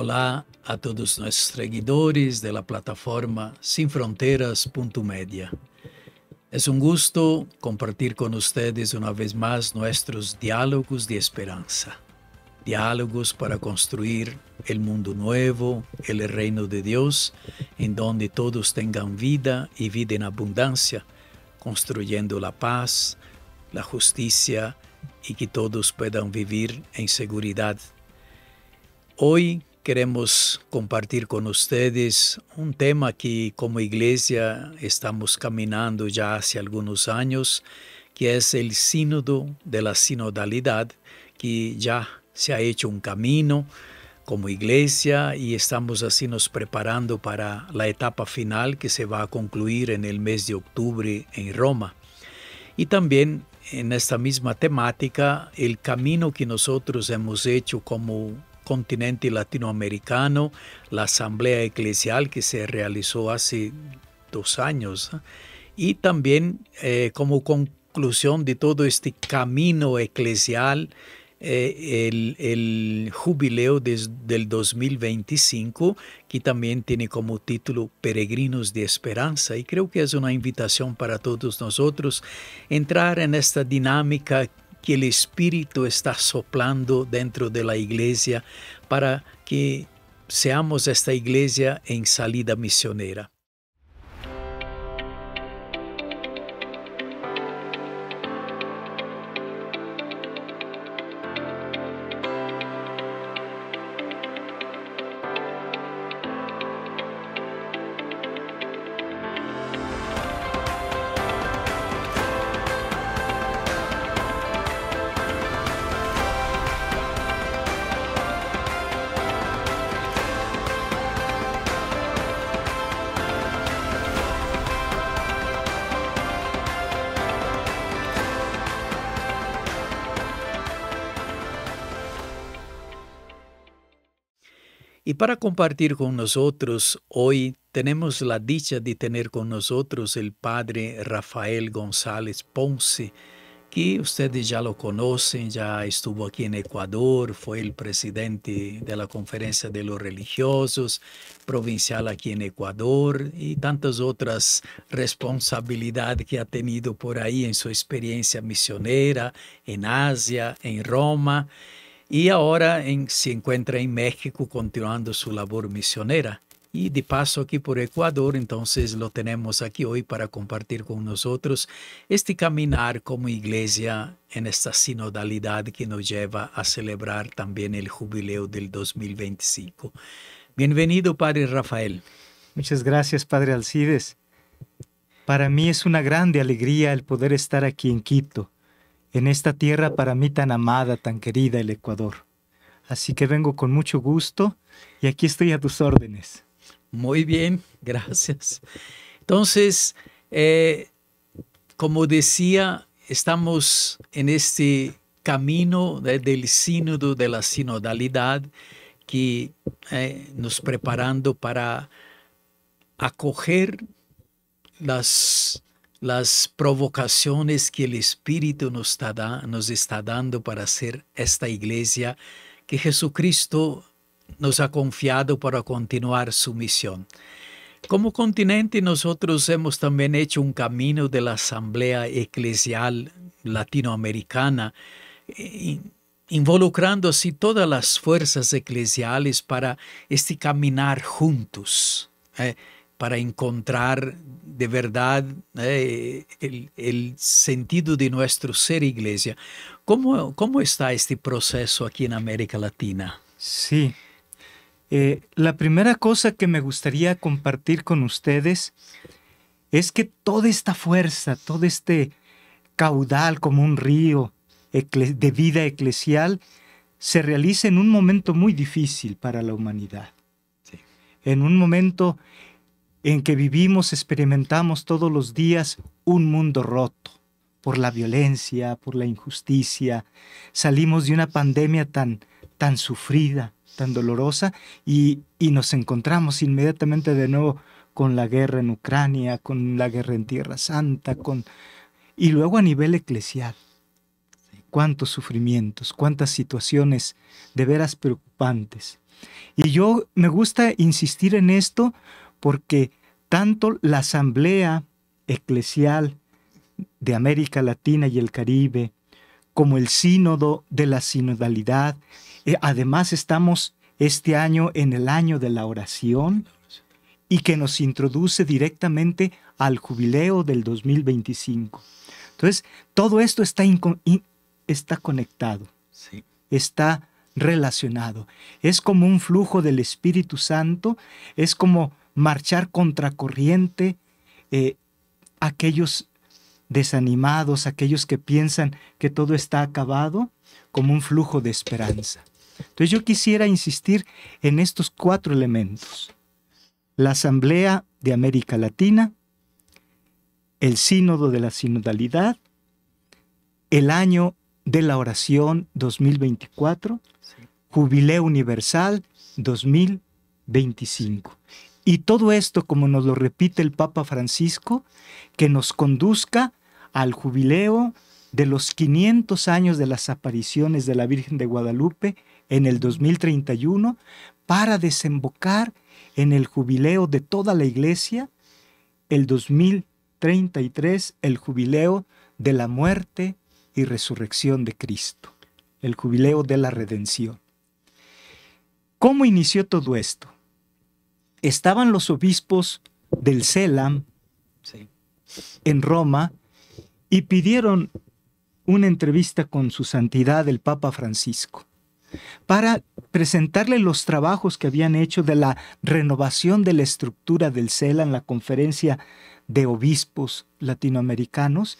Hola a todos nuestros seguidores de la plataforma sinfronteras.media. Es un gusto compartir con ustedes una vez más nuestros diálogos de esperanza. Diálogos para construir el mundo nuevo, el reino de Dios, en donde todos tengan vida y vida en abundancia, construyendo la paz, la justicia y que todos puedan vivir en seguridad. Hoy queremos compartir con ustedes un tema que como iglesia estamos caminando ya hace algunos años, que es el sínodo de la sinodalidad, que ya se ha hecho un camino como iglesia y estamos así nos preparando para la etapa final que se va a concluir en el mes de octubre en Roma. Y también en esta misma temática, el camino que nosotros hemos hecho como continente latinoamericano, la asamblea eclesial que se realizó hace dos años, y también eh, como conclusión de todo este camino eclesial, eh, el, jubileo del 2025, que también tiene como título Peregrinos de Esperanza, y creo que es una invitación para todos nosotros entrar en esta dinámica que el Espíritu está soplando dentro de la iglesia para que seamos esta iglesia en salida misionera. para compartir con nosotros hoy tenemos la dicha de tener con nosotros el padre Rafael González Ponce, que ustedes ya lo conocen, ya estuvo aquí en Ecuador, fue el presidente de la Conferencia de los Religiosos, provincial aquí en Ecuador y tantas otras responsabilidades que ha tenido por ahí en su experiencia misionera en Asia, en Roma y ahora se encuentra en México continuando su labor misionera. Y de paso aquí por Ecuador, entonces lo tenemos aquí hoy para compartir con nosotros este caminar como iglesia en esta sinodalidad que nos lleva a celebrar también el jubileo del 2025. Bienvenido, Padre Rafael. Muchas gracias, Padre Alcides. Para mí es una grande alegría el poder estar aquí en Quito en esta tierra para mí tan amada, tan querida, el Ecuador. Así que vengo con mucho gusto y aquí estoy a tus órdenes. Muy bien, gracias. Entonces, eh, como decía, estamos en este camino del sínodo, de la sinodalidad, que eh, nos preparando para acoger las las provocaciones que el Espíritu nos está, dando para hacer esta iglesia que Jesucristo nos ha confiado para continuar su misión. Como continente nosotros hemos también hecho un camino de la Asamblea Eclesial Latinoamericana, eh, involucrando así todas las fuerzas eclesiales para este caminar juntos. Eh para encontrar de verdad eh, el, sentido de nuestro ser iglesia. ¿Cómo, ¿Cómo está este proceso aquí en América Latina? Sí. Eh, la primera cosa que me gustaría compartir con ustedes es que toda esta fuerza, todo este caudal como un río de vida eclesial, se realiza en un momento muy difícil para la humanidad. En un momento en que vivimos, experimentamos todos los días un mundo roto por la violencia, por la injusticia. Salimos de una pandemia tan, tan sufrida, tan dolorosa, y, y nos encontramos inmediatamente de nuevo con la guerra en Ucrania, con la guerra en Tierra Santa, con... y luego a nivel eclesial. Cuántos sufrimientos, cuántas situaciones de veras preocupantes. Y yo me gusta insistir en esto porque tanto la Asamblea Eclesial de América Latina y el Caribe, como el sínodo de la sinodalidad. Eh, además estamos este año en el año de la oración y que nos introduce directamente al jubileo del 2025. Entonces, todo esto está, está conectado, está relacionado. Es como un flujo del Espíritu Santo, es como marchar contracorriente, eh, aquellos desanimados, aquellos que piensan que todo está acabado, como un flujo de esperanza. Entonces yo quisiera insistir en estos cuatro elementos. La Asamblea de América Latina, el Sínodo de la Sinodalidad, el año de la oración 2024, Jubileo Universal 2025. Y todo esto, como nos lo repite el Papa Francisco, que nos conduzca al jubileo de los 500 años de las apariciones de la Virgen de Guadalupe en el 2031 para desembocar en el jubileo de toda la Iglesia, el 2033, el jubileo de la muerte y resurrección de Cristo, el jubileo de la redención. ¿Cómo inició todo esto? estaban los obispos del CELAM en Roma y pidieron una entrevista con su santidad el Papa Francisco para presentarle los trabajos que habían hecho de la renovación de la estructura del CELAM, la conferencia de obispos latinoamericanos,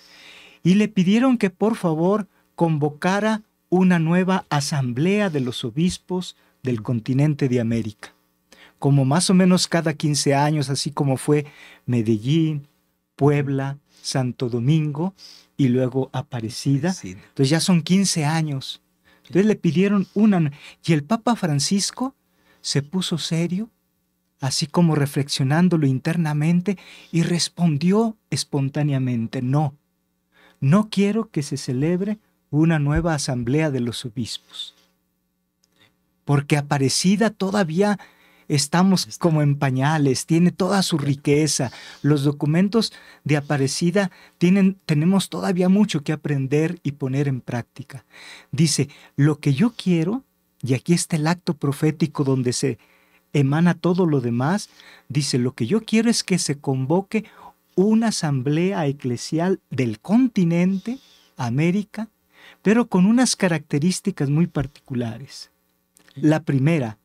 y le pidieron que por favor convocara una nueva asamblea de los obispos del continente de América como más o menos cada 15 años, así como fue Medellín, Puebla, Santo Domingo y luego Aparecida. Entonces ya son 15 años. Entonces le pidieron una... Y el Papa Francisco se puso serio, así como reflexionándolo internamente, y respondió espontáneamente, no, no quiero que se celebre una nueva asamblea de los obispos. Porque Aparecida todavía estamos como en pañales, tiene toda su riqueza. Los documentos de Aparecida tienen, tenemos todavía mucho que aprender y poner en práctica. Dice, lo que yo quiero, y aquí está el acto profético donde se emana todo lo demás, dice, lo que yo quiero es que se convoque una asamblea eclesial del continente, América, pero con unas características muy particulares. La primera,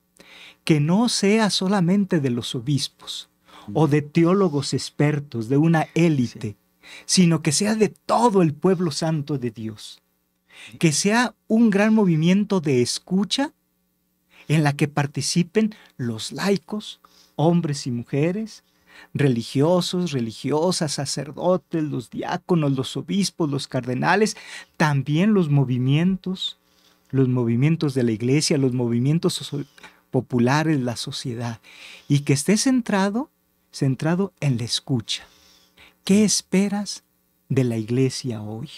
que no sea solamente de los obispos o de teólogos expertos, de una élite, sino que sea de todo el pueblo santo de Dios. Que sea un gran movimiento de escucha en la que participen los laicos, hombres y mujeres, religiosos, religiosas, sacerdotes, los diáconos, los obispos, los cardenales, también los movimientos, los movimientos de la iglesia, los movimientos popular en la sociedad y que esté centrado, centrado en la escucha. ¿Qué esperas de la iglesia hoy?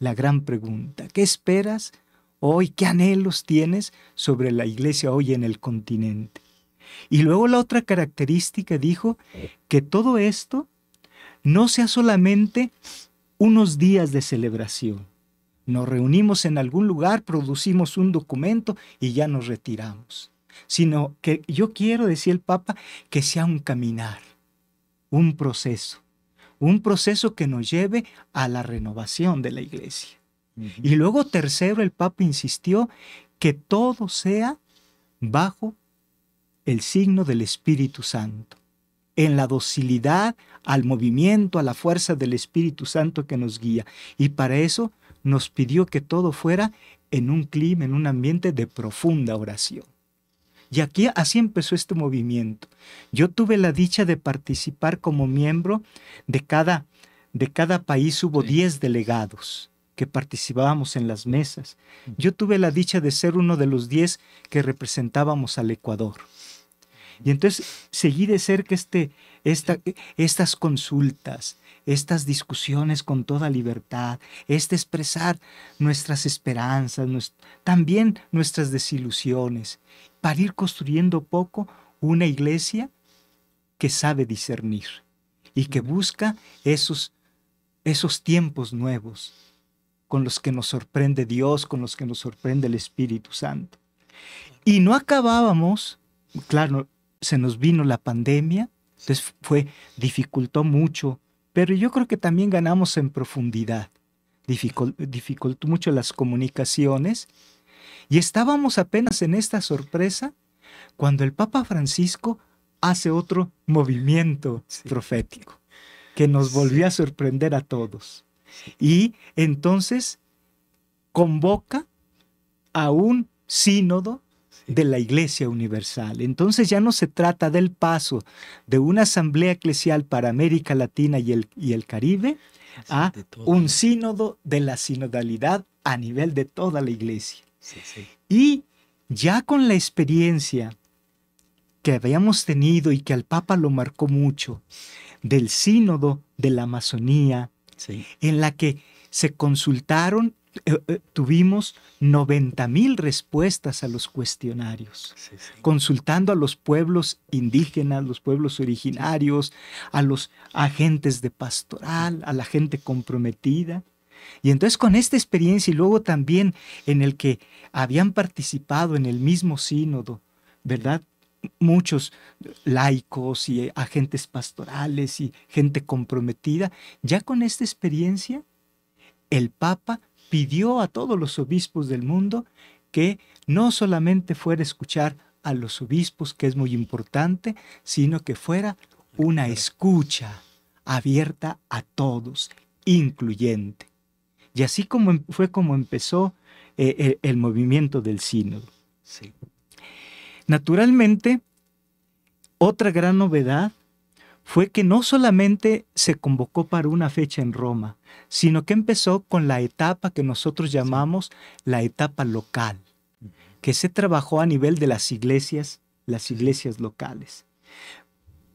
La gran pregunta. ¿Qué esperas hoy? ¿Qué anhelos tienes sobre la iglesia hoy en el continente? Y luego la otra característica dijo que todo esto no sea solamente unos días de celebración. Nos reunimos en algún lugar, producimos un documento y ya nos retiramos sino que yo quiero, decía el Papa, que sea un caminar, un proceso, un proceso que nos lleve a la renovación de la iglesia. Y luego, tercero, el Papa insistió que todo sea bajo el signo del Espíritu Santo, en la docilidad al movimiento, a la fuerza del Espíritu Santo que nos guía. Y para eso nos pidió que todo fuera en un clima, en un ambiente de profunda oración. Y aquí así empezó este movimiento. Yo tuve la dicha de participar como miembro de cada, de cada país, hubo 10 delegados que participábamos en las mesas. Mm. Yo tuve la dicha de ser uno de los 10 que representábamos al Ecuador. Y entonces seguí de cerca este, estas consultas, estas discusiones con toda libertad, este expresar nuestras esperanzas, también nuestras desilusiones para ir construyendo poco una iglesia que sabe discernir y que busca esos, esos tiempos nuevos con los que nos sorprende Dios, con los que nos sorprende el Espíritu Santo. Y no acabábamos, claro, se nos vino la pandemia, entonces fue, dificultó mucho, pero yo creo que también ganamos en profundidad. dificultó mucho las comunicaciones, y estábamos apenas en esta sorpresa cuando el Papa Francisco hace otro movimiento profético que nos volvió a sorprender a todos. Y entonces convoca a un sínodo de la Iglesia Universal. Entonces ya no se trata del paso de una asamblea eclesial para América Latina y el, y el Caribe a un sínodo de la sinodalidad a nivel de toda la Iglesia. Y ya con la experiencia que habíamos tenido y que al Papa lo marcó mucho, del sínodo de la Amazonía, en la que se consultaron, eh, eh, tuvimos 90 mil respuestas a los cuestionarios, consultando a los pueblos indígenas, los pueblos originarios, a los agentes de pastoral, a la gente comprometida. Y entonces con esta experiencia y luego también en el que habían participado en el mismo sínodo, ¿verdad? Muchos laicos y agentes pastorales y gente comprometida, ya con esta experiencia, el Papa pidió a todos los obispos del mundo que no solamente fuera a escuchar a los obispos, que es muy importante, sino que fuera una escucha abierta a todos, incluyente. Y así como em, fue como empezó eh, el, movimiento del sínodo. Naturalmente, otra gran novedad fue que no solamente se convocó para una fecha en Roma, sino que empezó con la etapa que nosotros llamamos la etapa local, que se trabajó a nivel de las iglesias, las iglesias locales.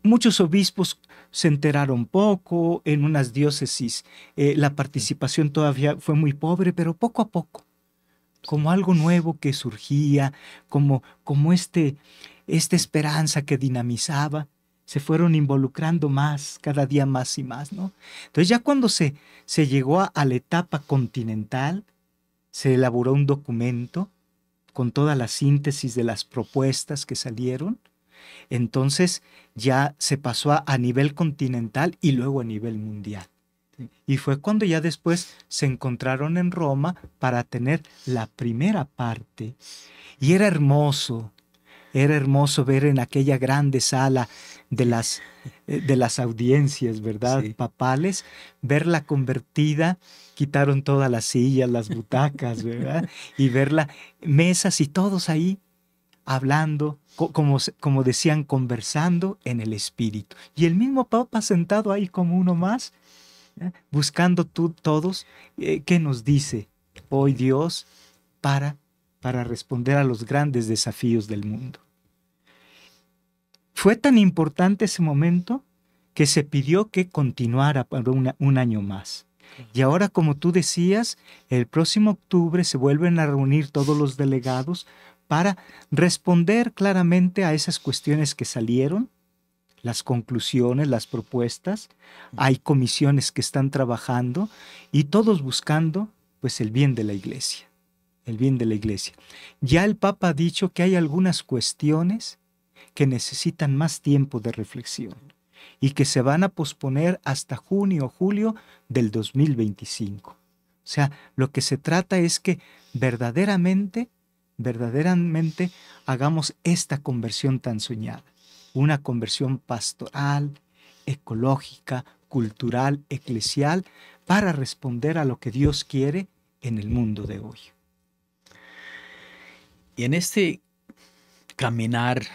Muchos obispos se enteraron poco, en unas diócesis eh, la participación todavía fue muy pobre, pero poco a poco, como algo nuevo que surgía, como, como este, esta esperanza que dinamizaba, se fueron involucrando más, cada día más y más, ¿no? Entonces ya cuando se, se llegó a la etapa continental, se elaboró un documento con toda la síntesis de las propuestas que salieron, entonces ya se pasó a, nivel continental y luego a nivel mundial. Y fue cuando ya después se encontraron en Roma para tener la primera parte. Y era hermoso, era hermoso ver en aquella grande sala de las, eh, de las audiencias, ¿verdad? Papales, verla convertida, quitaron todas las sillas, las butacas, ¿verdad? Y verla, mesas y todos ahí hablando, como, decían, conversando en el Espíritu. Y el mismo Papa sentado ahí como uno más, ¿eh? buscando tú todos, eh, ¿qué nos dice hoy Dios para, para responder a los grandes desafíos del mundo? Fue tan importante ese momento que se pidió que continuara por un año más. Y ahora, como tú decías, el próximo octubre se vuelven a reunir todos los delegados para responder claramente a esas cuestiones que salieron, las conclusiones, las propuestas. Hay comisiones que están trabajando y todos buscando pues el bien de la iglesia, el bien de la iglesia. Ya el Papa ha dicho que hay algunas cuestiones que necesitan más tiempo de reflexión y que se van a posponer hasta junio o julio del 2025. O sea, lo que se trata es que verdaderamente verdaderamente hagamos esta conversión tan soñada, una conversión pastoral, ecológica, cultural, eclesial, para responder a lo que Dios quiere en el mundo de hoy. Y en este caminar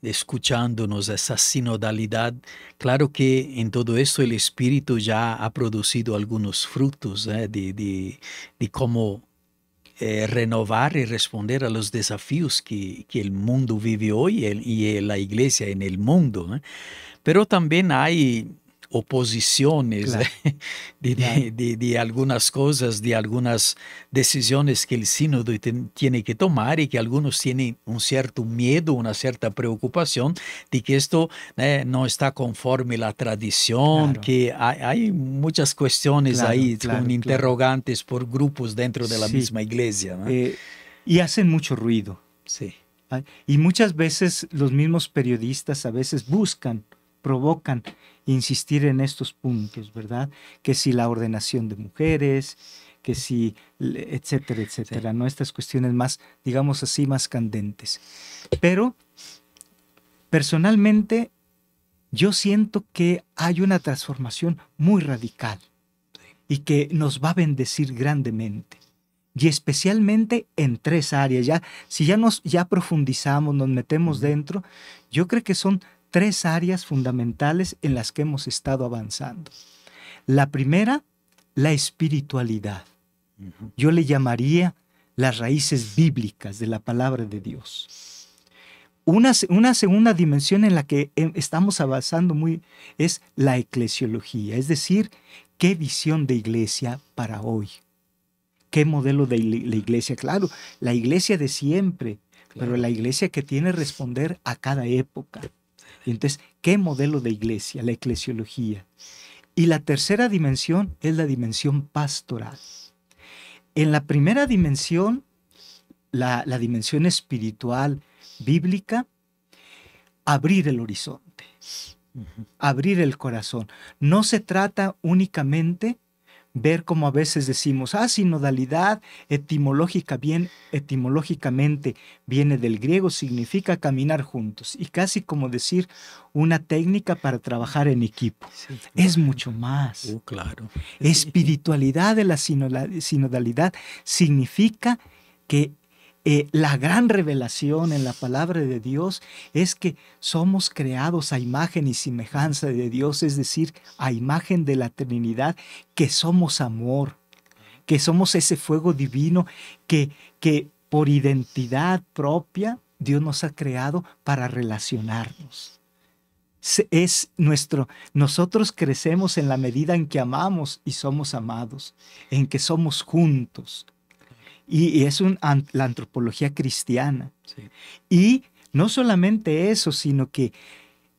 escuchándonos, esa sinodalidad, claro que en todo esto el Espíritu ya ha producido algunos frutos ¿eh? de cómo eh, renovar y responder a los desafíos que, el mundo vive hoy y eh, la iglesia en el mundo. Pero también hay oposiciones de, algunas cosas, de algunas decisiones que el sínodo tiene que tomar y que algunos tienen un cierto miedo, una cierta preocupación de que esto eh, no está conforme la tradición, que hay, muchas cuestiones ahí con interrogantes por grupos dentro de la misma iglesia. Eh, y hacen mucho ruido. Sí. Y muchas veces los mismos periodistas a veces buscan, provocan insistir en estos puntos, ¿verdad? Que si la ordenación de mujeres, que si, etcétera, etcétera, ¿no? Estas cuestiones más, digamos así, más candentes. Pero, personalmente, yo siento que hay una transformación muy radical y que nos va a bendecir grandemente. Y especialmente en tres áreas. Ya, si ya nos ya profundizamos, nos metemos dentro, yo creo que son tres áreas fundamentales en las que hemos estado avanzando. La primera, la espiritualidad. Yo le llamaría las raíces bíblicas de la palabra de Dios. Una, segunda dimensión en la que estamos avanzando muy es la eclesiología, es decir, qué visión de iglesia para hoy, qué modelo de la iglesia, claro, la iglesia de siempre, pero la iglesia que tiene responder a cada época entonces, ¿qué modelo de iglesia? La eclesiología. Y la tercera dimensión es la dimensión pastoral. En la primera dimensión, la, dimensión espiritual bíblica, abrir el horizonte, abrir el corazón. No se trata únicamente ver como a veces decimos, ah, sinodalidad etimológica, bien, etimológicamente viene del griego, significa caminar juntos y casi como decir una técnica para trabajar en equipo. Es mucho más. Uh, claro. Espiritualidad de la sinodalidad significa que eh, la gran revelación en la palabra de Dios es que somos creados a imagen y semejanza de Dios, es decir, a imagen de la Trinidad, que somos amor, que somos ese fuego divino que, que por identidad propia Dios nos ha creado para relacionarnos. Es nuestro, nosotros crecemos en la medida en que amamos y somos amados, en que somos juntos, y, es la antropología cristiana. Y no solamente eso, sino que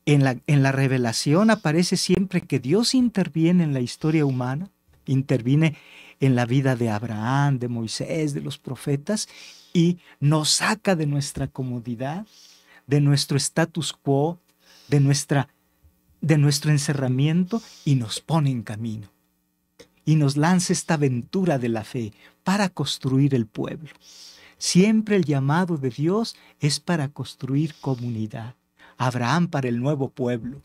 en la, en la revelación aparece siempre que Dios interviene en la historia humana, interviene en la vida de Abraham, de Moisés, de los profetas, y nos saca de nuestra comodidad, de nuestro status quo, de, nuestra, de nuestro encerramiento y nos pone en camino y nos lanza esta aventura de la fe para construir el pueblo. Siempre el llamado de Dios es para construir comunidad. Abraham para el nuevo pueblo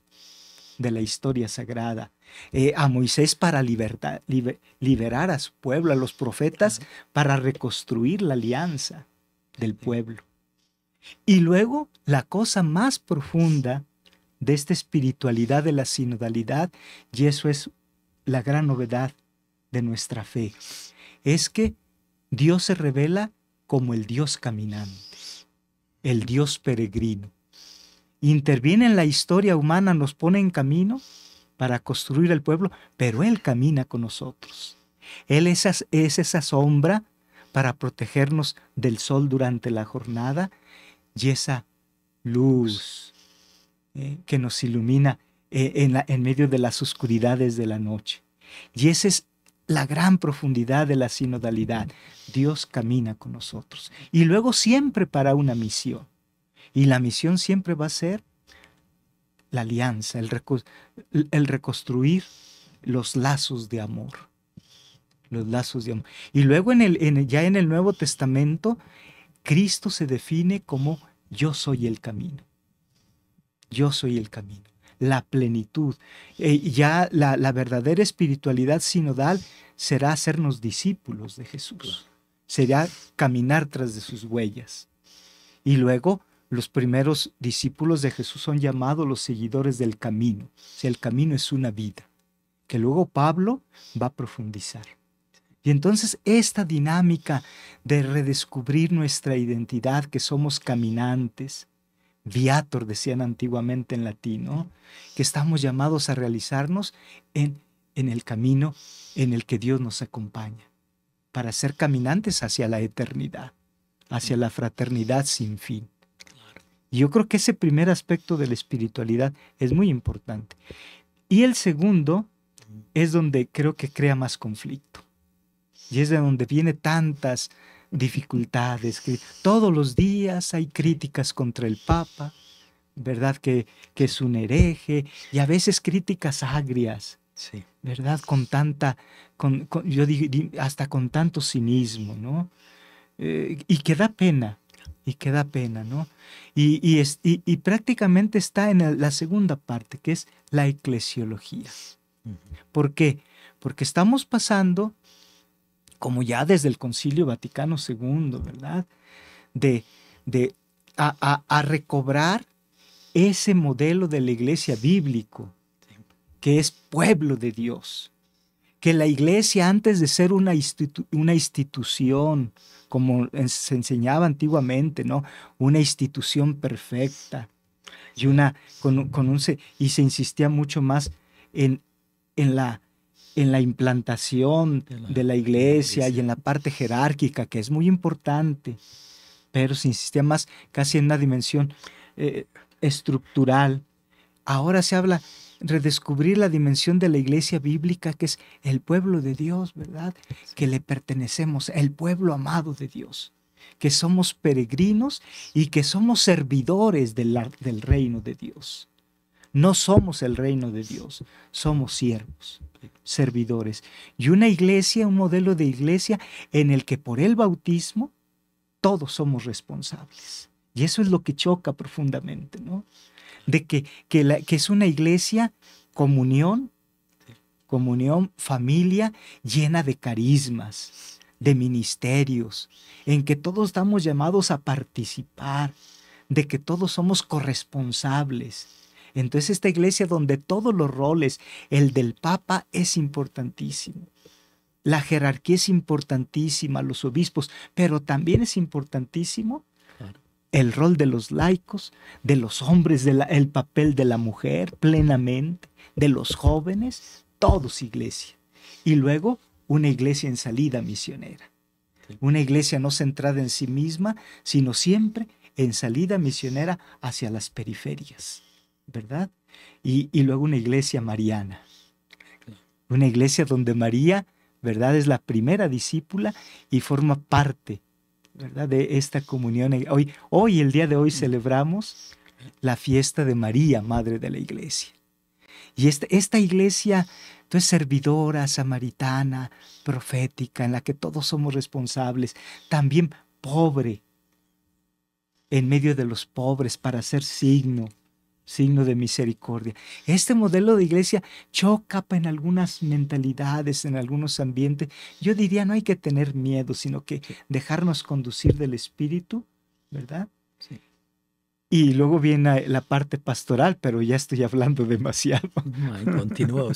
de la historia sagrada, eh, a Moisés para liberar a su pueblo, a los profetas para reconstruir la alianza del pueblo. Y luego la cosa más profunda de esta espiritualidad de la sinodalidad, y eso es la gran novedad nuestra fe es que Dios se revela como el Dios caminante, el Dios peregrino. Interviene en la historia humana, nos pone en camino para construir el pueblo, pero Él camina con nosotros. Él es, es esa sombra para protegernos del sol durante la jornada y esa luz eh, que nos ilumina eh, en, la, en medio de las oscuridades de la noche. Y ese es la gran profundidad de la sinodalidad. Dios camina con nosotros. Y luego siempre para una misión. Y la misión siempre va a ser la alianza, el, reconstruir los lazos de amor. Los lazos de amor. Y luego en el, ya en el Nuevo Testamento, Cristo se define como yo soy el camino. Yo soy el camino la plenitud. Eh, y ya la, verdadera espiritualidad sinodal será hacernos discípulos de Jesús, será caminar tras de sus huellas. Y luego los primeros discípulos de Jesús son llamados los seguidores del camino, si el camino es una vida, que luego Pablo va a profundizar. Y entonces esta dinámica de redescubrir nuestra identidad, que somos caminantes, viator, decían antiguamente en latín, que estamos llamados a realizarnos en, en el camino en el que Dios nos acompaña, para ser caminantes hacia la eternidad, hacia la fraternidad sin fin. Y yo creo que ese primer aspecto de la espiritualidad es muy importante. Y el segundo es donde creo que crea más conflicto. Y es de donde viene tantas dificultades, que todos los días hay críticas contra el Papa, ¿verdad? Que, es un hereje y a veces críticas agrias. ¿Verdad? Con tanta, con, yo hasta con tanto cinismo, ¿no? Eh, y que da pena, y que pena, ¿no? Y, y, prácticamente está en la segunda parte, que es la eclesiología. ¿Por qué? Porque estamos pasando como ya desde el Concilio Vaticano II, ¿verdad? De, de a, recobrar ese modelo de la iglesia bíblico, que es pueblo de Dios, que la iglesia antes de ser una, institución, como se enseñaba antiguamente, ¿no? Una institución perfecta y una con, con un, y se insistía mucho más en, en la en la implantación de la iglesia y en la parte jerárquica, que es muy importante, pero se insistía más casi en una dimensión eh, estructural. Ahora se habla redescubrir la dimensión de la iglesia bíblica, que es el pueblo de Dios, ¿verdad? Que le pertenecemos, el pueblo amado de Dios, que somos peregrinos y que somos servidores del reino de Dios. No somos el reino de Dios, somos siervos servidores. Y una iglesia, un modelo de iglesia en el que por el bautismo todos somos responsables. Y eso es lo que choca profundamente, ¿no? De que, que, la, que es una iglesia comunión, comunión, familia llena de carismas, de ministerios, en que todos estamos llamados a participar, de que todos somos corresponsables entonces esta iglesia donde todos los roles, el del Papa es importantísimo. La jerarquía es importantísima, los obispos, pero también es importantísimo el rol de los laicos, de los hombres, el papel de la mujer plenamente, de los jóvenes, todos iglesia. Y luego una iglesia en salida misionera. Una iglesia no centrada en sí misma, sino siempre en salida misionera hacia las periferias. ¿verdad? Y, luego una iglesia mariana. Una iglesia donde María, ¿verdad? Es la primera discípula y forma parte, ¿verdad? De esta comunión. Hoy, hoy el día de hoy, mm. celebramos la fiesta de María, Madre de la Iglesia. Y esta, esta iglesia, es pues, servidora, samaritana, profética, en la que todos somos responsables, también pobre, en medio de los pobres para ser signo, signo de misericordia. Este modelo de iglesia choca en algunas mentalidades, en algunos ambientes. Yo diría, no hay que tener miedo, sino que dejarnos conducir del Espíritu, ¿verdad? Sí. Y luego viene la parte pastoral, pero ya estoy hablando demasiado. continúa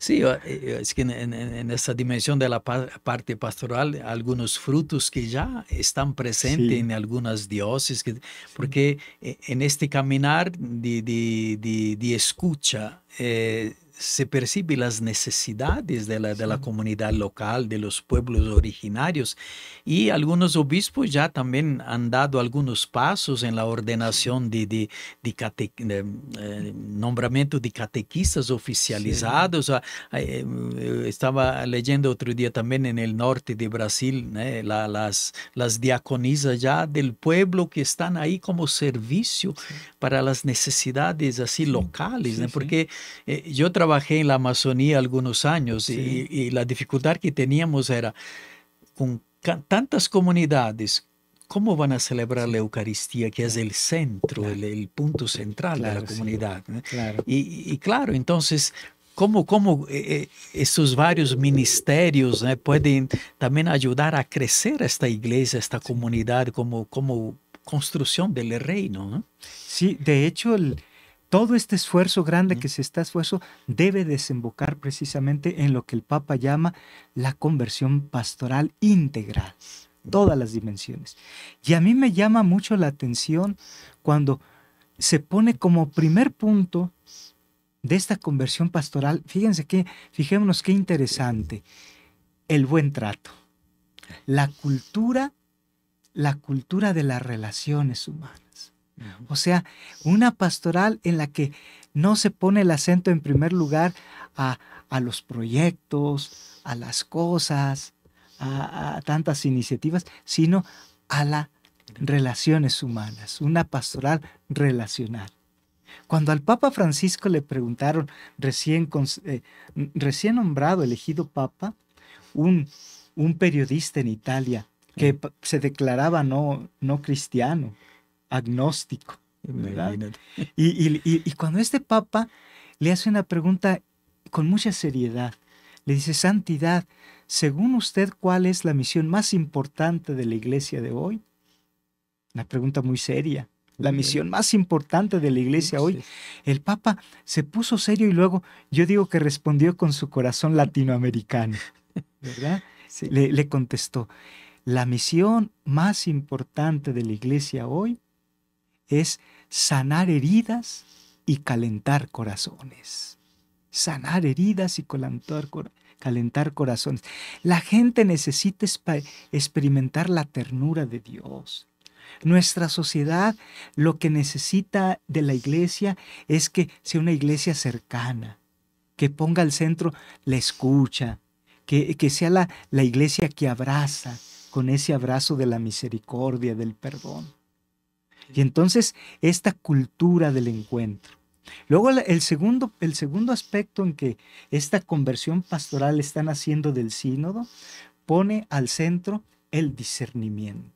Sí, eh, es que en, esta dimensión de la parte pastoral, algunos frutos que ya están presentes en algunas dioses, porque eh, en este caminar de, escucha, eh, se percibe las necesidades de la, de la, comunidad local, de los pueblos originarios, y algunos obispos ya también han dado algunos pasos en la ordenación de, de, de eh, nombramiento de catequistas oficializados. Ah, eh, eh, estaba leyendo otro día también en el norte de Brasil las, las diaconisas ya del pueblo que están ahí como servicio para las necesidades así locales, porque yo trabajo trabajé en la Amazonía algunos años y, la dificultad que teníamos era con tantas comunidades. ¿Cómo van a celebrar la Eucaristía, que es el centro, el, punto central de la comunidad? Y, claro, entonces ¿cómo cómo eh, eh, estos varios ministerios eh, pueden también ayudar a crecer esta iglesia, esta comunidad como, como construcción del reino. Sí, de hecho el, todo este esfuerzo grande que se está esfuerzo debe desembocar precisamente en lo que el Papa llama la conversión pastoral integral, todas las dimensiones. Y a mí me llama mucho la atención cuando se pone como primer punto de esta conversión pastoral, fíjense que, fijémonos qué interesante, el buen trato, la cultura, la cultura de las relaciones humanas. O sea, una pastoral en la que no se pone el acento en primer lugar a, los proyectos, a las cosas, a, tantas iniciativas, sino a las relaciones humanas, una pastoral relacional. Cuando al Papa Francisco le preguntaron, recién, eh, nombrado, elegido Papa, un, periodista en Italia que se declaraba no cristiano, agnóstico. Y, cuando este papa le hace una pregunta con mucha seriedad, le dice, Santidad, según usted, ¿cuál es la misión más importante de la iglesia de hoy? Una pregunta muy seria. La misión más importante de la iglesia hoy. El Papa se puso serio y luego yo digo que respondió con su corazón latinoamericano, le contestó, la misión más importante de la iglesia hoy es sanar heridas y calentar corazones. Sanar heridas y calentar, corazones. La gente necesita experimentar la ternura de Dios. Nuestra sociedad lo que necesita de la iglesia es que sea una iglesia cercana, que ponga al centro la escucha, que, que sea la, la iglesia que abraza con ese abrazo de la misericordia, del perdón. Y entonces esta cultura del encuentro. Luego el segundo, aspecto en que esta conversión pastoral están haciendo del sínodo pone al centro el discernimiento.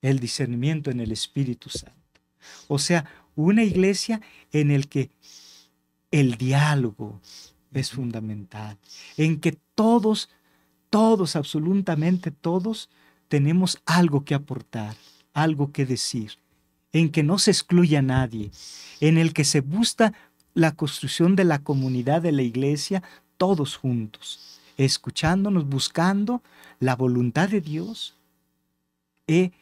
El discernimiento en el Espíritu Santo. O sea, una iglesia en la que el diálogo es fundamental, en que todos, todos, absolutamente todos, tenemos algo que aportar algo que decir, en que no se excluya a nadie, en el que se busca la construcción de la comunidad de la iglesia todos juntos, escuchándonos, buscando la voluntad de Dios y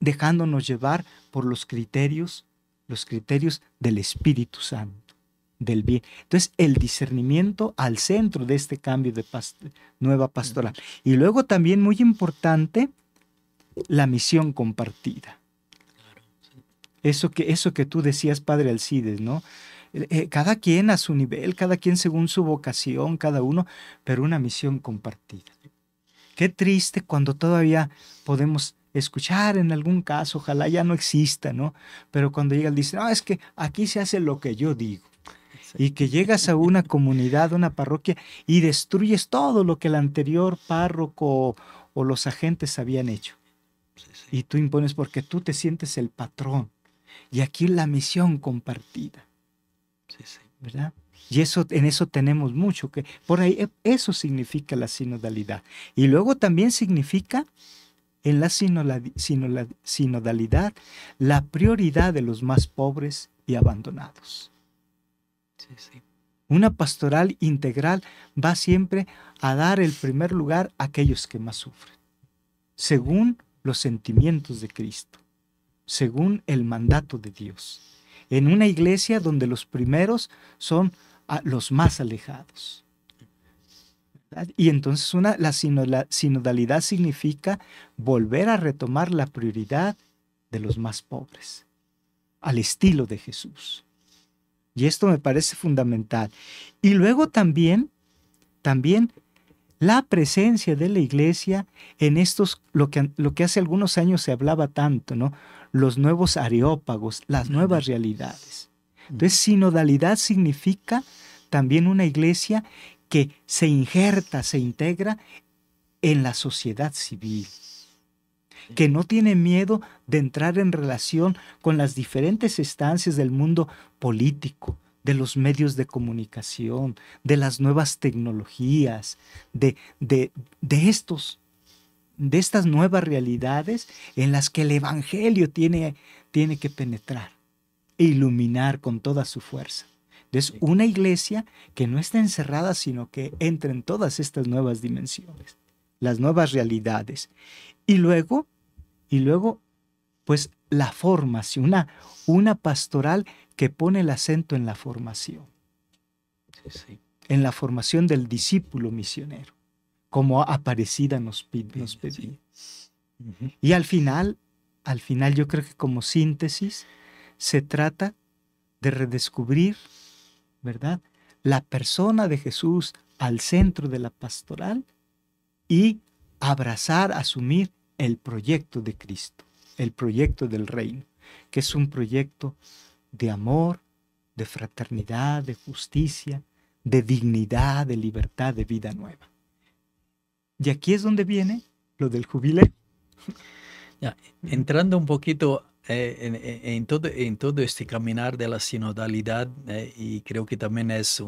dejándonos llevar por los criterios, los criterios del Espíritu Santo del bien. Entonces, el discernimiento al centro de este cambio de nueva pastoral. Y luego también muy importante, la misión compartida. Eso que, eso que tú decías, Padre Alcides, ¿no? Eh, eh, cada quien a su nivel, cada quien según su vocación, cada uno, pero una misión compartida. Qué triste cuando todavía podemos escuchar en algún caso, ojalá ya no exista, ¿no? Pero cuando llegan dice, no, es que aquí se hace lo que yo digo. Y que llegas a una comunidad, una parroquia, y destruyes todo lo que el anterior párroco o los agentes habían hecho. Y tú impones porque tú te sientes el patrón. Y aquí la misión compartida. ¿Verdad? Y eso, en eso tenemos mucho que. Por ahí, e, eso significa la sinodalidad. Y luego también significa en la sinodalidad la prioridad de los más pobres y abandonados. Una pastoral integral va siempre a dar el primer lugar a aquellos que más sufren, según los sentimientos de Cristo, según el mandato de Dios, en una iglesia donde los primeros son ah, los más alejados. Y entonces una, la sinodalidad significa volver a retomar la prioridad de los más pobres, al estilo de Jesús. Y esto me parece fundamental. Y luego también, también la presencia de la iglesia en estos, lo que, lo que hace algunos años se hablaba tanto, ¿no? Los nuevos areópagos, las nuevas realidades. Entonces, sinodalidad significa también una iglesia que se injerta, se integra en la sociedad civil, que no tiene miedo de entrar en relación con las diferentes estancias del mundo político, de los medios de comunicación, de las nuevas tecnologías, de, estos, de estas nuevas realidades en las que el Evangelio tiene, tiene que penetrar e iluminar con toda su fuerza. Es una iglesia que no está encerrada, sino que entra en todas estas nuevas dimensiones, las nuevas realidades. Y luego, y luego, pues la formación, una, una pastoral que pone el acento en la formación. En la formación del discípulo misionero, como Aparecida nos, pedía. Y al final, al final yo creo que como síntesis, se trata de redescubrir, ¿verdad? La persona de Jesús al centro de la pastoral y abrazar, asumir el proyecto de Cristo el proyecto del reino, que es un proyecto de amor, de fraternidad, de justicia, de dignidad, de libertad, de vida nueva. Y aquí es donde viene lo del jubileo. entrando un poquito eh, en, todo, este caminar de la sinodalidad, eh, y creo que también es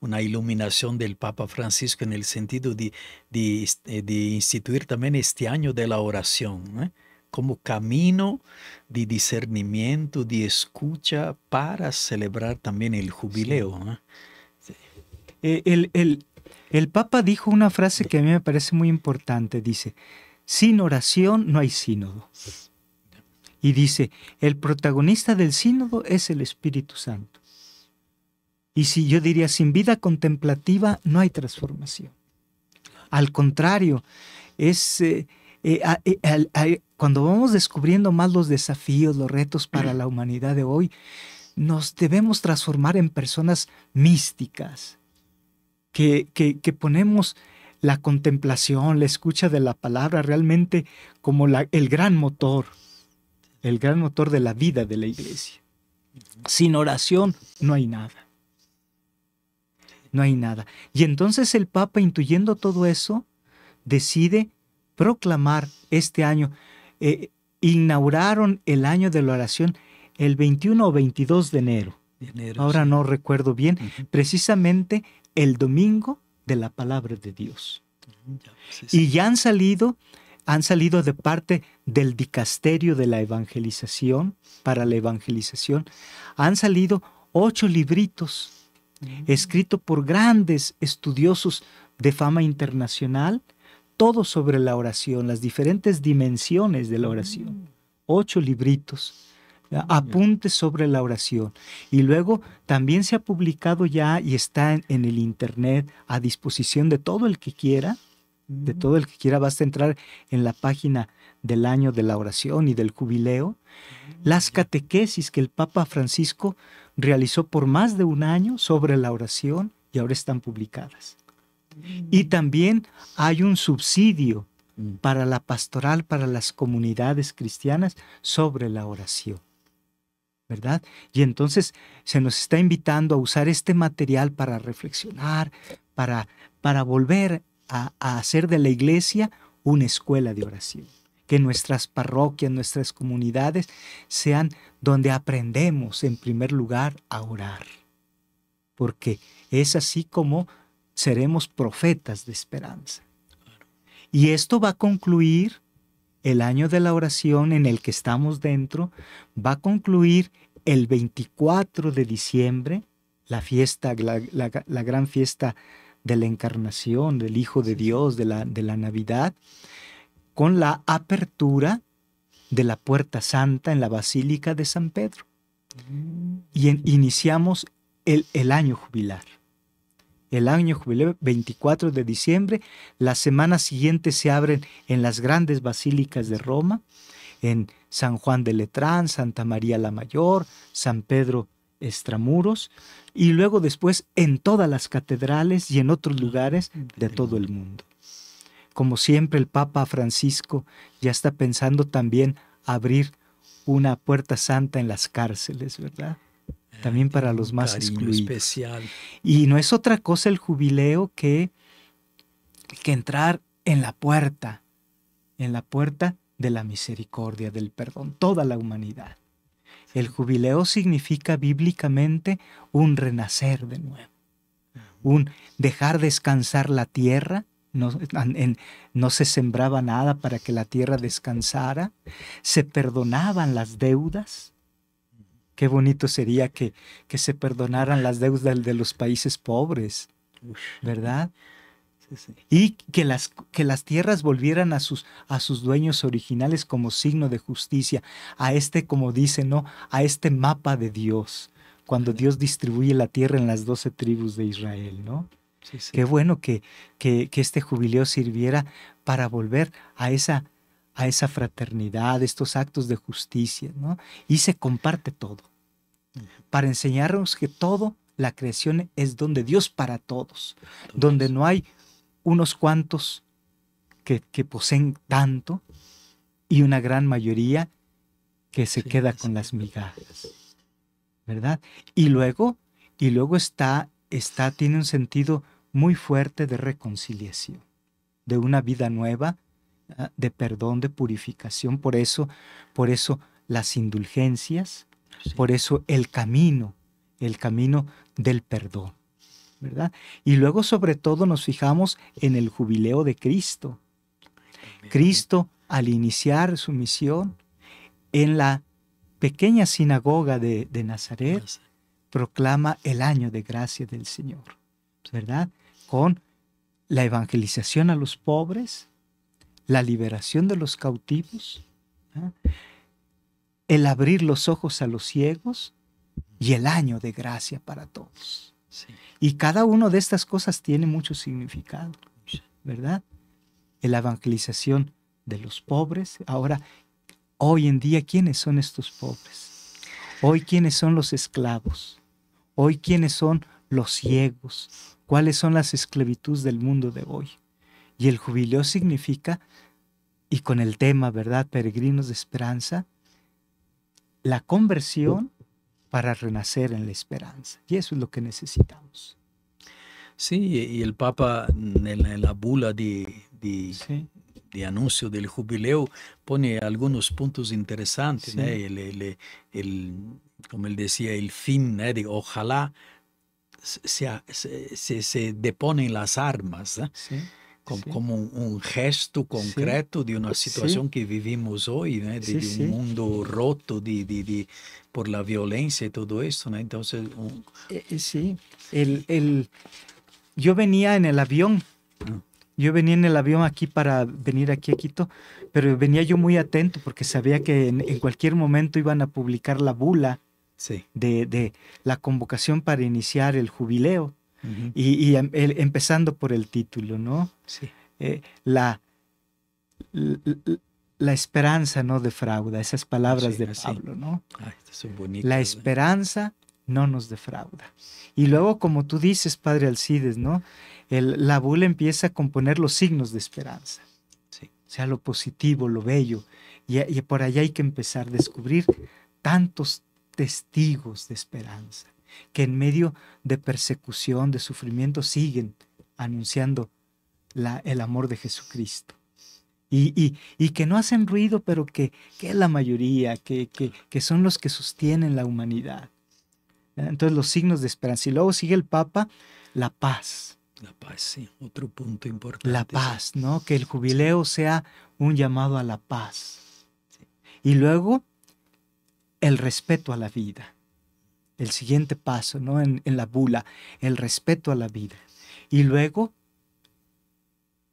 una iluminación del Papa Francisco en el sentido de, eh, instituir también este año de la oración como camino de discernimiento, de escucha para celebrar también el jubileo. ¿ah? Eh, el, Papa dijo una frase que a mí me parece muy importante. Dice, sin oración no hay sínodo. Y dice, el protagonista del sínodo es el Espíritu Santo. Y si yo diría, sin vida contemplativa no hay transformación. Al contrario, es, eh, eh, cuando vamos descubriendo más los desafíos, los retos para la humanidad de hoy, nos debemos transformar en personas místicas, que, ponemos la contemplación, la escucha de la palabra realmente como el gran motor, el gran motor de la vida de la iglesia. Sin oración no hay nada. No hay nada. Y entonces el Papa, intuyendo todo eso, decide proclamar este año, eh, inauguraron el año de la oración el 21 o 22 de enero. Ahora no recuerdo bien, precisamente el domingo de la palabra de Dios. Y ya han salido, han salido de parte del dicasterio de la evangelización, para la evangelización, han salido ocho libritos mm. escritos por grandes estudiosos de fama internacional todo sobre la oración, las diferentes dimensiones de la oración. Mm. Ocho libritos, apuntes sobre la oración. Y luego también se ha publicado ya y está en, el Internet a disposición de todo el que quiera. De mm. todo el que quiera, basta entrar en la página del año de la oración y del jubileo, mm, las catequesis que el Papa Francisco realizó por más de un año sobre la oración y ahora están publicadas. Y también hay un subsidio mm. para la pastoral, para las comunidades cristianas sobre la oración. ¿Verdad? Y entonces se nos está invitando a usar este material para reflexionar, para, para volver a, a hacer de la iglesia una escuela de oración. Que nuestras parroquias, nuestras comunidades sean donde aprendemos en primer lugar a orar. Porque es así como seremos profetas de esperanza. Y esto va a concluir el año de la oración en el que estamos dentro, va a concluir el 24 de diciembre, la fiesta, la, gran fiesta de la encarnación, del Hijo de Dios, de la, de la Navidad, con la apertura de la Puerta Santa en la Basílica de San Pedro. Mm. Y iniciamos el, el año jubilar el año jubileo 24 de diciembre. La semana siguiente se abren en las grandes basílicas de Roma, en San Juan de Letrán, Santa María la Mayor, San Pedro Estramuros, y luego después en todas las catedrales y en otros lugares de todo el mundo. Como siempre, el Papa Francisco ya está pensando también abrir una puerta santa en las cárceles, ¿verdad? también para los más excluidos. Y no es otra cosa el jubileo que, que entrar en la puerta, en la puerta de la misericordia, del perdón, toda la humanidad. El jubileo significa bíblicamente un renacer de nuevo, un dejar descansar la tierra. no se sembraba nada para que la tierra descansara, se perdonaban las deudas, Qué bonito sería que, que se perdonaran las deudas de, los países pobres, ¿verdad? Y que las, que las tierras volvieran a sus, a sus dueños originales como signo de justicia, a este, como dice, ¿no? A este mapa de Dios, cuando Dios distribuye la tierra en las doce tribus de Israel, ¿no? Qué bueno que, que, que, este jubileo sirviera para volver a esa, a esa fraternidad, estos actos de justicia, ¿no? Y se comparte todo para enseñarnos que todo la creación es donde Dios para todos, donde no hay unos cuantos que, poseen tanto y una gran mayoría que se queda con las migajas. ¿Verdad? Y luego, y luego está, está, tiene un sentido muy fuerte de reconciliación, de una vida nueva, ah, de perdón, de purificación. Por eso, por eso las indulgencias, por eso el camino, el camino del perdón. ¿verdad? Y luego sobre todo nos fijamos en el jubileo de Cristo. Cristo al iniciar su misión en la pequeña sinagoga de, Nazaret proclama el año de gracia del Señor, ¿verdad? Con la evangelización a los pobres, la liberación de los cautivos, ¿ah? el abrir los ojos a los ciegos y el año de gracia para todos. Y cada una de estas cosas tiene mucho significado, ¿verdad? La evangelización de los pobres. Ahora, hoy en día, ¿quiénes son estos pobres? Hoy, ¿quiénes son los esclavos? Hoy, ¿quiénes son los ciegos? ¿Cuáles son las esclavitudes del mundo de hoy? Y el jubileo significa, y con el tema, ¿verdad? Peregrinos de esperanza, la conversión para renacer en la esperanza. Y eso es lo que necesitamos. Sí, y el Papa en la bula de, de, anuncio del jubileo pone algunos puntos interesantes, como él decía, el fin de ojalá se, deponen las armas. Sí como, un gesto concreto de una situación que vivimos hoy, de, un mundo roto de, por la violencia y todo esto. ¿no? Entonces, eh, eh, sí, el, el... yo venía en el avión. Mm. Yo venía en el avión aquí para venir aquí a Quito, pero venía yo muy atento porque sabía que en, en cualquier momento iban a publicar la bula de, de la convocación para iniciar el jubileo. Y, em, empezando por el título, ¿no? Sí. Eh, la, esperanza no defrauda, esas palabras de Pablo, ¿no? Ay, ah, la esperanza no nos defrauda. Y luego, como tú dices, Padre Alcides, ¿no? la bula empieza a componer los signos de esperanza. sea, lo positivo, lo bello. Y, y por allá hay que empezar a descubrir tantos testigos de esperanza que en medio de persecución, de sufrimiento, siguen anunciando el amor de Jesucristo. Y, y, y, que no hacen ruido, pero que, la mayoría, que, que, que son los que sostienen la humanidad. Entonces los signos de esperanza. Y luego sigue el Papa, la paz. La paz, sí, otro punto importante. La paz, ¿no? Que el jubileo sea un llamado a la paz. Y luego el respeto a la vida el siguiente paso ¿no? en, la bula, el respeto a la vida. Y luego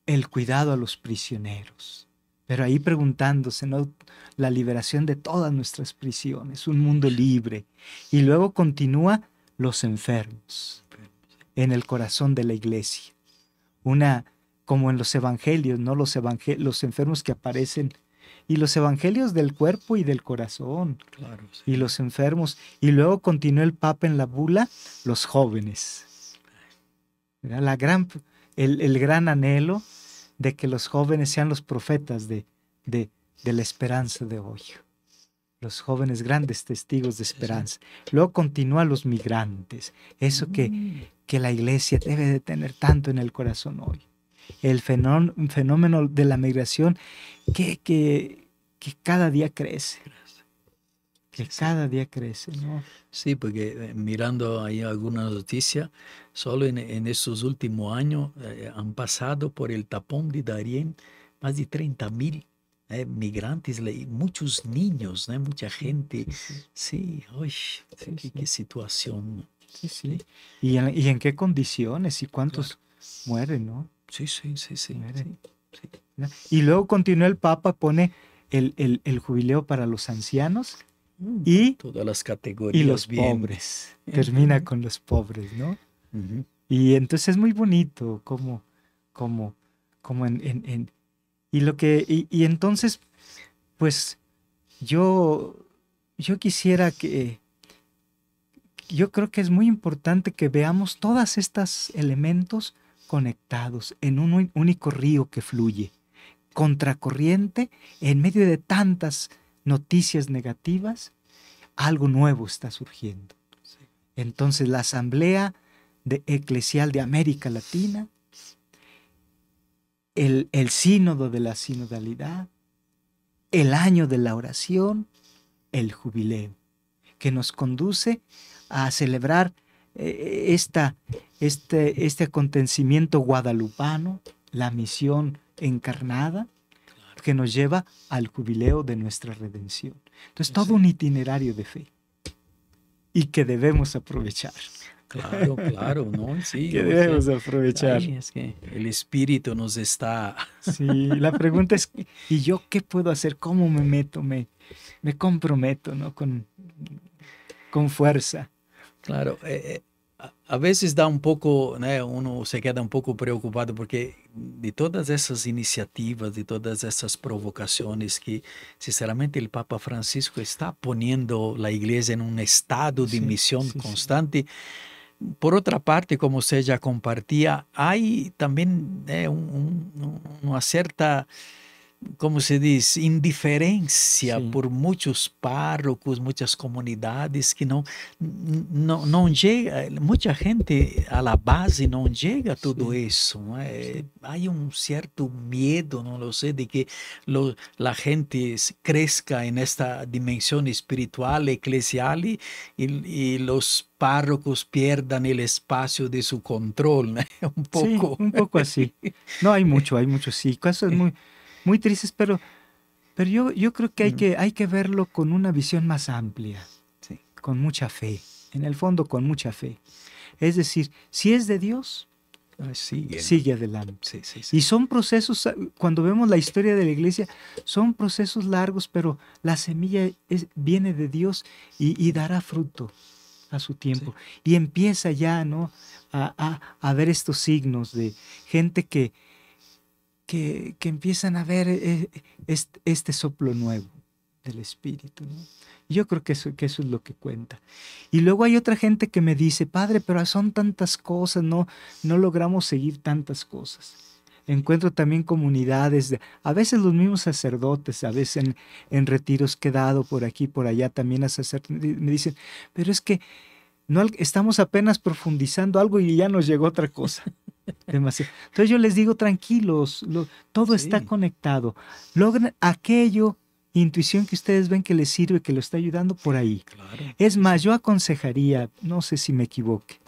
el cuidado a los prisioneros. Pero ahí preguntándose, ¿no? La liberación de todas nuestras prisiones, un mundo libre. Y luego continúa los enfermos en el corazón de la iglesia. Una, como en los evangelios, ¿no? los enfermos que aparecen y los evangelios del cuerpo y del corazón, y los enfermos, y luego continuó el Papa en la bula, los jóvenes. La gran, el, gran anhelo de que los jóvenes sean los profetas de, de, la esperanza de hoy. Los jóvenes grandes testigos de esperanza. Luego continúa los migrantes, eso que, mm. que la iglesia debe de tener tanto en el corazón hoy el fenómeno de la migración que, que, cada día crece. Que cada día crece, Sí, porque eh, mirando ahí alguna noticia, solo en, en estos últimos años eh, han pasado por el tapón de Darién más de 30 mil eh, migrantes, muchos niños, mucha gente. Sí, uy, qué, situación. Sí, sí. ¿Y en, qué condiciones y cuántos mueren, no? Sí, sí, sí, sí. Y luego continúa el Papa, pone el, el, jubileo para los ancianos mm, y todas las categorías. Y los bien. pobres. Termina con los pobres, ¿no? Y entonces es muy bonito como, como, como en, en, y lo que, y, entonces, pues yo, yo quisiera que, yo creo que es muy importante que veamos todos estos elementos conectados en un único río que fluye, contracorriente, en medio de tantas noticias negativas, algo nuevo está surgiendo. Entonces la Asamblea de Eclesial de América Latina, el, el sínodo de la sinodalidad, el año de la oración, el jubileo, que nos conduce a celebrar eh, eh, esta, este, este acontecimiento guadalupano, la misión encarnada, que nos lleva al jubileo de nuestra redención. Entonces, todo un itinerario de fe y que debemos aprovechar. Claro, claro, ¿no? Sí. Que debemos aprovechar. el espíritu nos está. Sí, la pregunta es, ¿y yo qué puedo hacer? ¿Cómo me meto? Me, me comprometo, ¿no? Con, con fuerza. Claro, eh, eh às vezes dá um pouco, né, uno se queda um pouco preocupado porque de todas essas iniciativas, de todas essas provocações que, sinceramente, o Papa Francisco está ponendo a Igreja em um estado de missão constante. Sim. Por outra parte, como você já compartia, há também né, um, um, uma certa como se dice? Indiferencia por muchos párrocos, muchas comunidades que no no mucha gente a gente la base no llega a eso hay eh, Hay un cierto miedo, no lo sé, de que lo, la gente en esta dimensión espiritual, eclesial y los párrocos pierdan el espacio de su control, un poco. un poco así. No, hay mucho, hay mucho, sí. es eh. muy, muy tristes, pero, pero yo, yo creo que hay, mm. que hay que verlo con una visión más amplia, con mucha fe, en el fondo con mucha fe. Es decir, si es de Dios, eh, Sigue. sigue, adelante. Sí, Y son procesos, ah, cuando vemos la historia de la iglesia, son procesos largos, pero la semilla viene de Dios y, dará fruto a su tiempo. Y empieza ya, ¿no? a, a ver estos signos de gente que, que, empiezan a ver eh, este, soplo nuevo del Espíritu. Yo creo que eso, es lo que cuenta. Y luego hay otra gente que me dice, Padre, pero son tantas cosas, no, no logramos seguir tantas cosas. Encuentro también comunidades, a veces los mismos sacerdotes, a veces en, retiros quedado por aquí, por allá, también a sacerdotes, me dicen, pero es que estamos apenas profundizando algo y ya nos llegó otra cosa. Demasiado. Entonces yo les digo, tranquilos, todo está conectado. Logren aquello, intuición que ustedes ven que les sirve, que lo está ayudando por ahí. Es más, yo aconsejaría, no sé si me equivoque,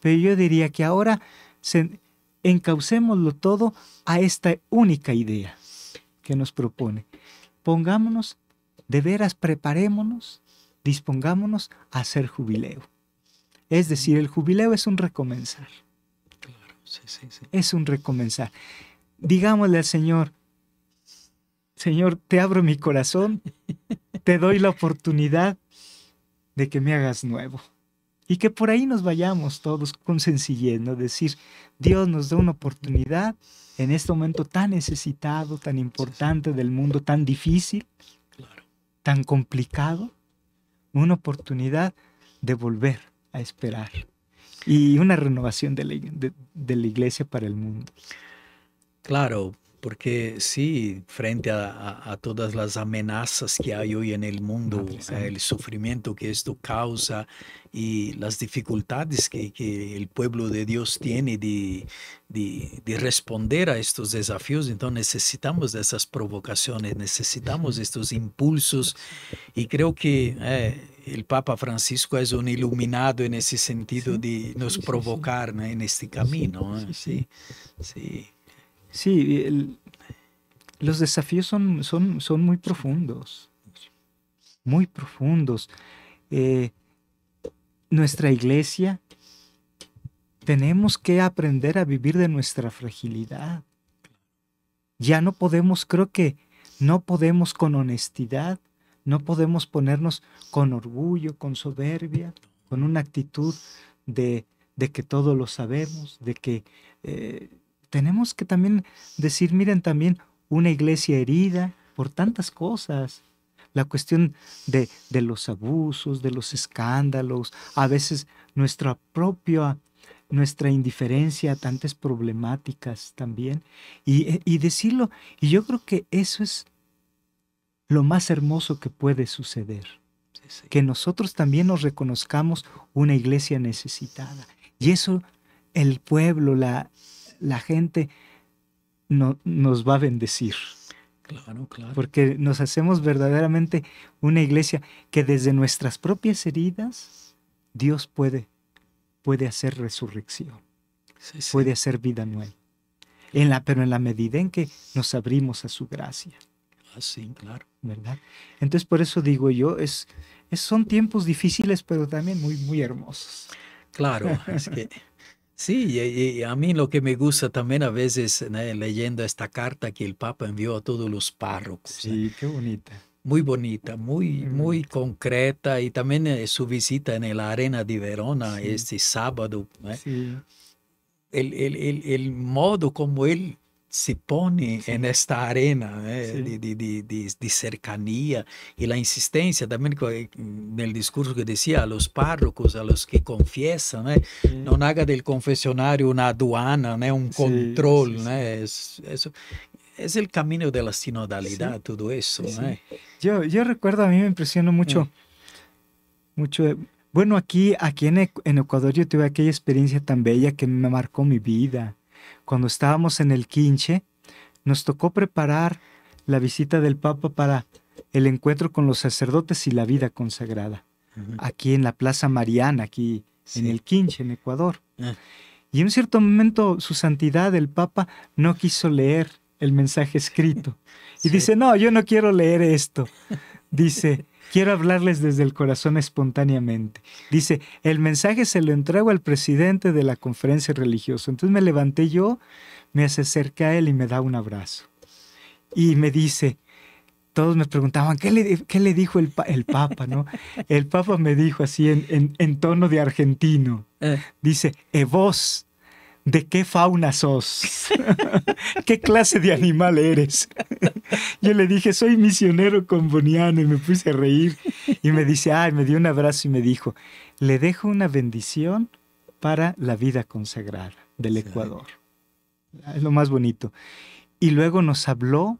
pero yo diría que ahora se, encaucémoslo todo a esta única idea que nos propone. Pongámonos, de veras preparémonos, dispongámonos a hacer jubileo. Es decir, el jubileo es un recomenzar. Es un recomenzar. Digámosle al Señor, Señor, te abro mi corazón, te doy la oportunidad de que me hagas nuevo. Y que por ahí nos vayamos todos con sencillez, ¿no? Decir, Dios nos da una oportunidad en este momento tan necesitado, tan importante del mundo, tan difícil, tan complicado, una oportunidad de volver a esperar y una renovación de la, de, la iglesia para el mundo. Claro, porque sí, frente a, todas las amenazas que hay hoy en el mundo, pues, el sufrimiento que esto causa y las dificultades que, el pueblo de Dios tiene de, de, responder a estos desafíos, entonces necesitamos de esas provocaciones, necesitamos estos impulsos y creo que eh, el Papa Francisco es un iluminado en ese sentido de nos provocar en este camino. Sí, sí. sí. los desafíos son, son, muy profundos, muy profundos. Eh, nuestra iglesia, tenemos que aprender a vivir de nuestra fragilidad. Ya no podemos, creo que no podemos con honestidad no podemos ponernos con orgullo, con soberbia, con una actitud de, de que todo lo sabemos, de que eh, tenemos que también decir, miren también una iglesia herida por tantas cosas. La cuestión de, de los abusos, de los escándalos, a veces nuestra propia nuestra indiferencia a tantas problemáticas también y, eh, y, decirlo. Y yo creo que eso es lo más hermoso que puede suceder. Que nosotros también nos reconozcamos una iglesia necesitada. Y eso el pueblo, la, gente nos va a bendecir. Claro, claro. Porque nos hacemos verdaderamente una iglesia que desde nuestras propias heridas Dios puede, puede hacer resurrección, puede hacer vida nueva. En la, pero en la medida en que nos abrimos a su gracia. Ah, sí, claro. ¿Verdad? Entonces, por eso digo yo, es, es, son tiempos difíciles, pero también muy, muy hermosos. Claro, es que, sí, y, a mí lo que me gusta también a veces eh, leyendo esta carta que el Papa envió a todos los párrocos. Sí, qué bonita muy bonita, muy, muy concreta y también eh, su visita en la Arena de Verona este sábado. ¿eh? Sí. El, el, el, el, modo como él se pone en esta arena de, de, de, de, cercanía y la insistencia también en eh, mm, el discurso que decía a los párrocos, a los que confiesan, eh, no haga del confesionario una aduana, eh, un control, es, eso, es el camino de la sinodalidad, todo eso. Yo, yo recuerdo, a mí me impresionó mucho, mm. mucho, bueno, aquí, aquí en Ecuador yo tuve aquella experiencia tan bella que me marcó mi vida cuando estábamos en el quinche, nos tocó preparar la visita del Papa para el encuentro con los sacerdotes y la vida consagrada, aquí en la Plaza Mariana, aquí en el Quinche, en Ecuador. Ah. Y en un cierto momento su santidad, el Papa, no quiso leer el mensaje escrito. Y dice, no, yo no quiero leer esto. Dice, Quiero hablarles desde el corazón espontáneamente. Dice, el mensaje se lo entrego al presidente de la conferencia religiosa. Entonces me levanté yo, me acerqué a él y me da un abrazo. Y me dice, todos me preguntaban, ¿qué le, le dijo el, Papa? ¿no? El Papa me dijo así en, en, tono de argentino. Eh. Dice, e vos ¿de qué fauna sos? ¿Qué clase de animal eres? Yo le dije, soy misionero con Boniano, y me puse a reír. Y me dice, ay, me dio un abrazo y me dijo, le dejo una bendición para la vida consagrada del Ecuador. Es lo más bonito. Y luego nos habló,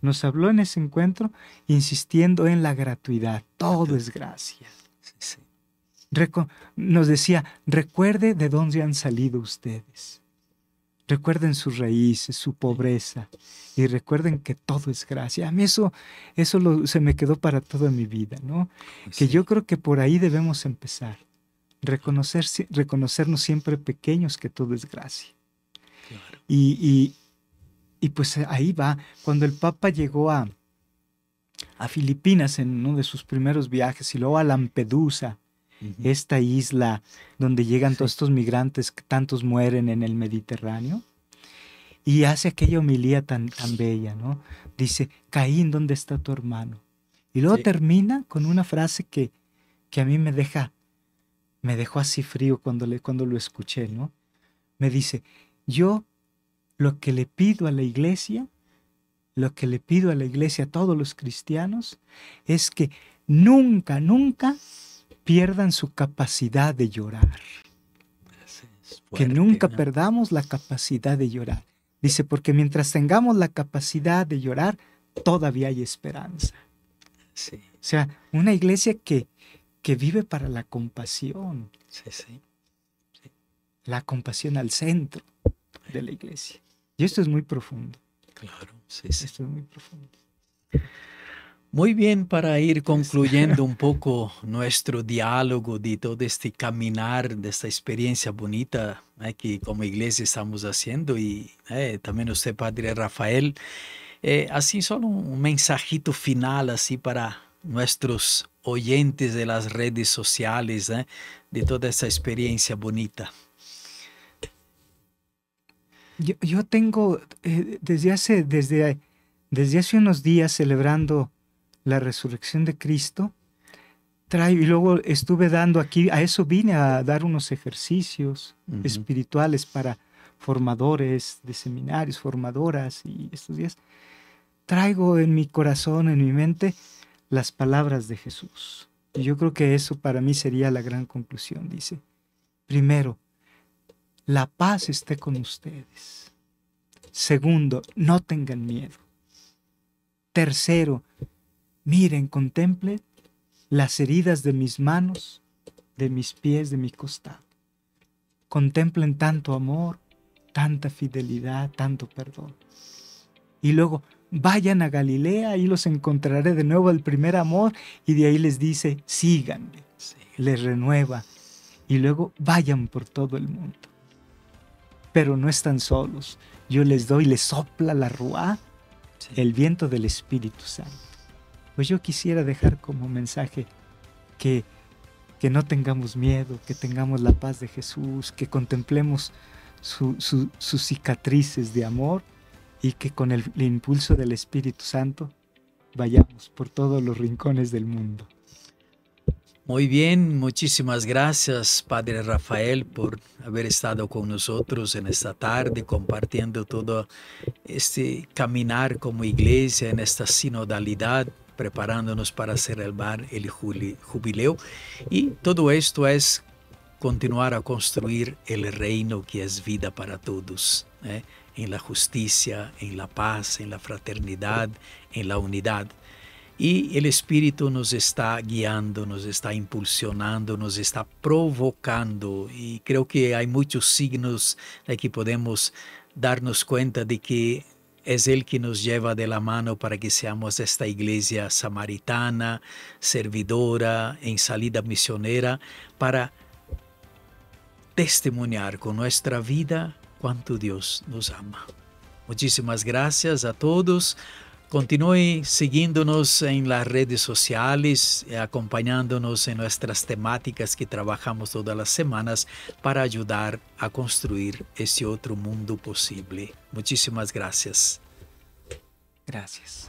nos habló en ese encuentro insistiendo en la gratuidad. Todo es gracias nos decía, recuerde de dónde han salido ustedes. Recuerden sus raíces, su pobreza y recuerden que todo es gracia. A mí eso, eso se me quedó para toda mi vida, ¿no? Pues que yo creo que por ahí debemos empezar. reconocernos siempre pequeños que todo es gracia. Y, y, y, pues ahí va. Cuando el Papa llegó a, a Filipinas en uno de sus primeros viajes y luego a Lampedusa, esta isla donde llegan todos estos migrantes que tantos mueren en el Mediterráneo. Y hace aquella homilía tan, tan bella, ¿no? Dice, Caín, ¿dónde está tu hermano? Y luego termina con una frase que, que a mí me deja, me dejó así frío cuando, le, cuando lo escuché, ¿no? Me dice, yo lo que le pido a la iglesia, lo que le pido a la iglesia, a todos los cristianos, es que nunca, nunca pierdan su capacidad de llorar. Que nunca perdamos la capacidad de llorar. Dice, porque mientras tengamos la capacidad de llorar, todavía hay esperanza. O sea, una iglesia que, que vive para la compasión. sí. La compasión al centro de la iglesia. Y esto es muy profundo. Claro, sí, sí. Esto es muy profundo. Muy bien, para ir concluyendo un poco nuestro diálogo de todo este caminar, de esta experiencia bonita ¿eh? que como iglesia estamos haciendo y eh, también usted, Padre Rafael, eh, así solo un mensajito final así para nuestros oyentes de las redes sociales, eh, de toda esta experiencia bonita. Yo, yo tengo desde hace, desde, desde hace unos días celebrando la resurrección de Cristo, traigo, y luego estuve dando aquí, a eso vine a dar unos ejercicios espirituales para formadores de seminarios, formadoras y estos días, traigo en mi corazón, en mi mente, las palabras de Jesús. Y yo creo que eso para mí sería la gran conclusión, dice. Primero, la paz esté con ustedes. Segundo, no tengan miedo. Tercero, Miren, contemplen las heridas de mis manos, de mis pies, de mi costado. Contemplen tanto amor, tanta fidelidad, tanto perdón. Y luego, vayan a Galilea, y los encontraré de nuevo el primer amor, y de ahí les dice, síganme, les renueva, y luego vayan por todo el mundo. Pero no están solos, yo les doy, les sopla la ruá, el viento del Espíritu Santo pues yo quisiera dejar como mensaje que, que no tengamos miedo, que tengamos la paz de Jesús, que contemplemos sus cicatrices de amor y que con el impulso del Espíritu Santo vayamos por todos los rincones del mundo. Muy bien, muchísimas gracias Padre Rafael por haber estado con nosotros en esta tarde compartiendo todo este caminar como iglesia en esta sinodalidad preparándonos para celebrar el el jubileo. Y todo esto es continuar a construir el reino que es vida para todos, ¿eh? en la justicia, en la paz, en la fraternidad, en la unidad. Y el Espíritu nos está guiando, nos está impulsionando, nos está provocando. Y creo que hay muchos signos de que podemos darnos cuenta de que É Ele que nos lleva de la mano para que seamos esta Igreja samaritana, servidora, em salida misionera, para testemunhar com nossa vida quanto Deus nos ama. Muitíssimas graças a todos. Continúe siguiéndonos en las redes sociales, eh, acompañándonos en nuestras temáticas que trabajamos todas las semanas para ayudar a construir ese otro mundo posible. Muchísimas gracias. Gracias.